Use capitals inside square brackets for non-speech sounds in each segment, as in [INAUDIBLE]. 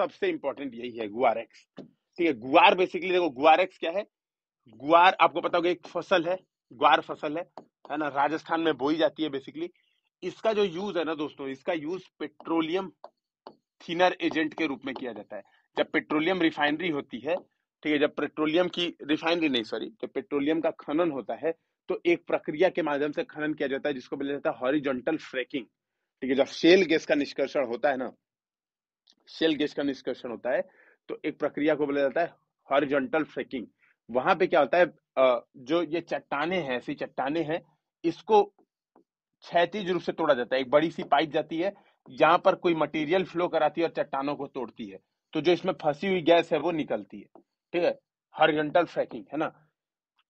सबसे इंपॉर्टेंट यही है गुआर एक्स ठीक है गुआर बेसिकली देखो गुआर एक्स क्या है गुआर आपको पता होगा एक फसल है गुआर फसल है है ना राजस्थान में बोई जाती है बेसिकली इसका जो यूज है ना दोस्तों इसका यूज पेट्रोलियम थिनर एजेंट के रूप में किया जाता है जब पेट्रोलियम रिफाइनरी होती है ठीक है जब पेट्रोलियम की रिफाइनरी नहीं सॉरी जब पेट्रोलियम का खनन होता है तो एक प्रक्रिया के माध्यम से खनन किया जाता है जिसको बोला जाता है हॉरिजॉन्टल फ्रेकिंग ठीक है जब शेल गैस का निष्कर्षण होता है ना शेल गैस का निष्कर्षण होता है तो एक प्रक्रिया को बोला जाता है हॉरिजॉन्टल फ्रेकिंग वहां पे क्या होता है जो ये चट्टाने हैं ऐसी चट्टाने हैं इसको क्षैतिज रूप से तोड़ा जाता है एक बड़ी सी पाइप जाती है जहां पर कोई मटेरियल फ्लो कराती है और चट्टानों को तोड़ती है तो जो इसमें फंसी हुई गैस है वो निकलती है ठीक है हॉरिजॉन्टल फ्रैकिंग है ना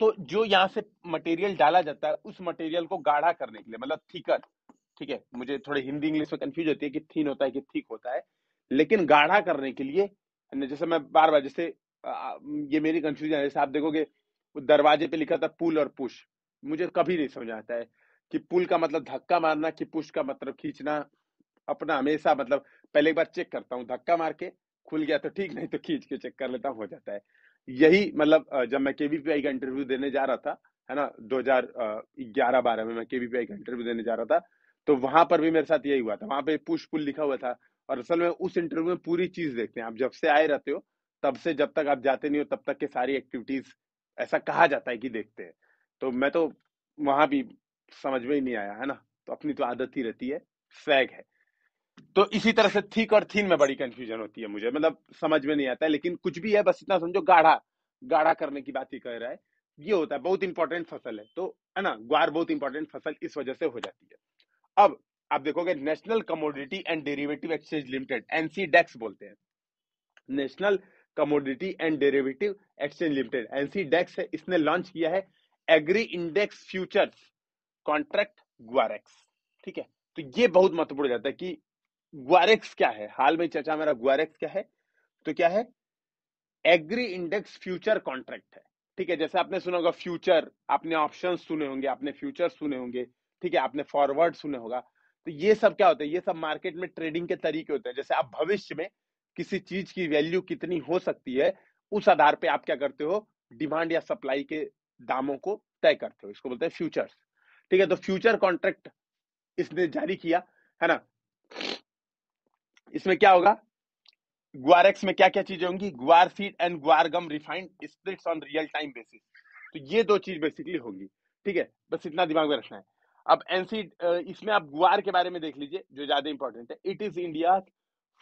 तो जो यहाँ से मटेरियल डाला जाता है उस मटेरियल को गाढ़ा करने के लिए मतलब थिकर ठीक है मुझे थोड़ी हिंदी इंग्लिश में कंफ्यूज होती है कि थीन होता है कि थीक होता है लेकिन गाढ़ा करने के लिए जैसे मैं बार बार जैसे ये मेरी कंफ्यूजन है जैसे आप देखोगे दरवाजे पे लिखा था पुल और पुश मुझे कभी नहीं समझ आता है कि पुल का मतलब धक्का मारना कि पुश का मतलब खींचना अपना हमेशा मतलब पहले एक बार चेक करता हूँ धक्का मार के खुल गया तो ठीक नहीं तो खींच के चेक कर लेता हूँ हो जाता है यही मतलब जब मैं केवीपीआई का इंटरव्यू देने जा रहा था है ना 2011-12 में मैं केवीपीआई का इंटरव्यू देने जा रहा था तो वहां पर भी मेरे साथ यही हुआ था वहां पे पुश पुल लिखा हुआ था और असल में उस इंटरव्यू में पूरी चीज देखते हैं आप जब से आए रहते हो तब से जब तक आप जाते नहीं हो तब तक के सारी एक्टिविटीज ऐसा कहा जाता है कि देखते हैं तो मैं तो वहां भी समझ में ही नहीं आया है ना तो अपनी तो आदत ही रहती है सैग है तो इसी तरह से थीक और थीन में बड़ी कंफ्यूजन होती है मुझे मतलब समझ में नहीं आता है लेकिन कुछ भी है बस इतना समझो गाढ़ा गाढ़ा करने की बात ही कह रहा है ये होता है बहुत इंपॉर्टेंट फसल है तो है ना ग्वार बहुत इंपॉर्टेंट फसल इस वजह से हो जाती है अब आप देखोगे national commodity and derivative exchange limited NCDEX बोलते हैं national commodity and derivative exchange limited NCDEX है इसने लॉन्च किया है agri index futures contract Guarex ठीक है तो ये बहुत महत्वपूर्ण जाता है कि ग्वारेक्स क्या है हाल में चर्चा मेरा ग्वारेक्स क्या है तो क्या है एग्री इंडेक्स फ्यूचर कॉन्ट्रैक्ट है ठीक है जैसे आपने सुना होगा फ्यूचर आपने ऑप्शन सुने होंगे आपने फ्यूचर सुने होंगे ठीक है आपने फॉरवर्ड सुने होगा तो ये सब क्या होता है ये सब मार्केट में ट्रेडिंग के तरीके होते हैं जैसे आप भविष्य में किसी चीज की वैल्यू कितनी हो सकती है उस आधार पे आप क्या करते हो डिमांड या सप्लाई के दामों को तय करते हो इसको बोलते हैं फ्यूचर्स ठीक है तो फ्यूचर कॉन्ट्रैक्ट इसने जारी किया है ना इसमें क्या होगा ग्वारेक्स में क्या क्या चीजें होंगी ग्वार seed and guar gum refined splits on real time basis तो ये दो चीज बेसिकली होगी ठीक है बस इतना दिमाग में रखना है अब एनसी इसमें आप गुआर के बारे में देख लीजिए जो ज्यादा इंपॉर्टेंट है it is India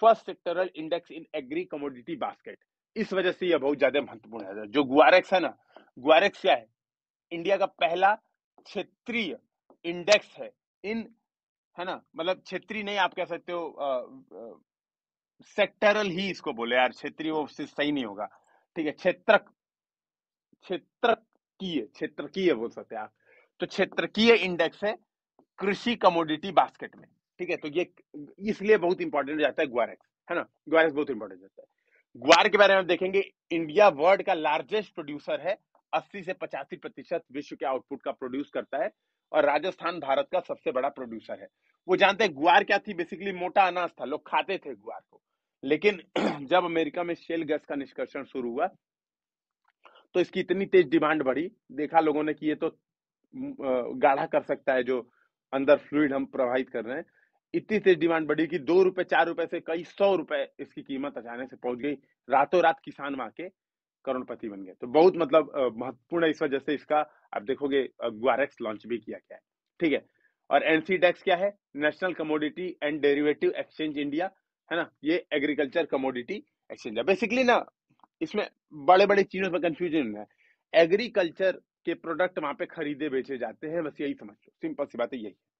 first sectoral index in agri commodity basket इस वजह से यह बहुत ज्यादा महत्वपूर्ण है जो गुआरेक्स है ना गुआरेक्स क्या है इंडिया का पहला क्षेत्रीय इंडेक्स है इन है ना मतलब क्षेत्रीय नहीं आप कह सकते हो सेक्टरल ही इसको बोले यार क्षेत्रीय वो उससे सही नहीं होगा ठीक है क्षेत्रक क्षेत्र क्षेत्रकीय बोल सकते हैं आप तो की इंडेक्स है कृषि कमोडिटी बास्केट में ठीक है तो ये इसलिए बहुत इंपॉर्टेंट जाता है ग्वारेक्स है ना ग्वार बहुत इंपॉर्टेंट जाता है ग्वार के बारे में देखेंगे इंडिया वर्ल्ड का लार्जेस्ट प्रोड्यूसर है 80 से पचासी प्रतिशत विश्व के आउटपुट का प्रोड्यूस करता है और राजस्थान भारत का सबसे बड़ा प्रोड्यूसर है वो जानते हैं ग्वार क्या थी बेसिकली मोटा अनाज था लोग खाते थे ग्वार को लेकिन [CLEARS THROAT] जब अमेरिका में शेल गैस का निष्कर्षण शुरू हुआ तो इसकी इतनी तेज डिमांड बढ़ी देखा लोगों ने कि ये तो गाढ़ा कर सकता है जो अंदर फ्लूड हम प्रवाहित कर रहे हैं इतनी तेज डिमांड बढ़ी कि दो रुपए चार रुपए से कई सौ रुपए इसकी कीमत अचानक से पहुंच गई रातों रात किसान वहां के करोड़पति बन गए तो बहुत मतलब महत्वपूर्ण इस वजह से इसका आप देखोगे ग्वारेक्स लॉन्च भी किया गया है ठीक है और एनसी टैक्स क्या है national commodity and derivative exchange India है ना ये एग्रीकल्चर कमोडिटी एक्सचेंज है बेसिकली ना इसमें बड़े बड़े चीजों पर कंफ्यूजन है एग्रीकल्चर के प्रोडक्ट वहां पे खरीदे बेचे जाते हैं बस यही समझ लो सिंपल सी बात है यही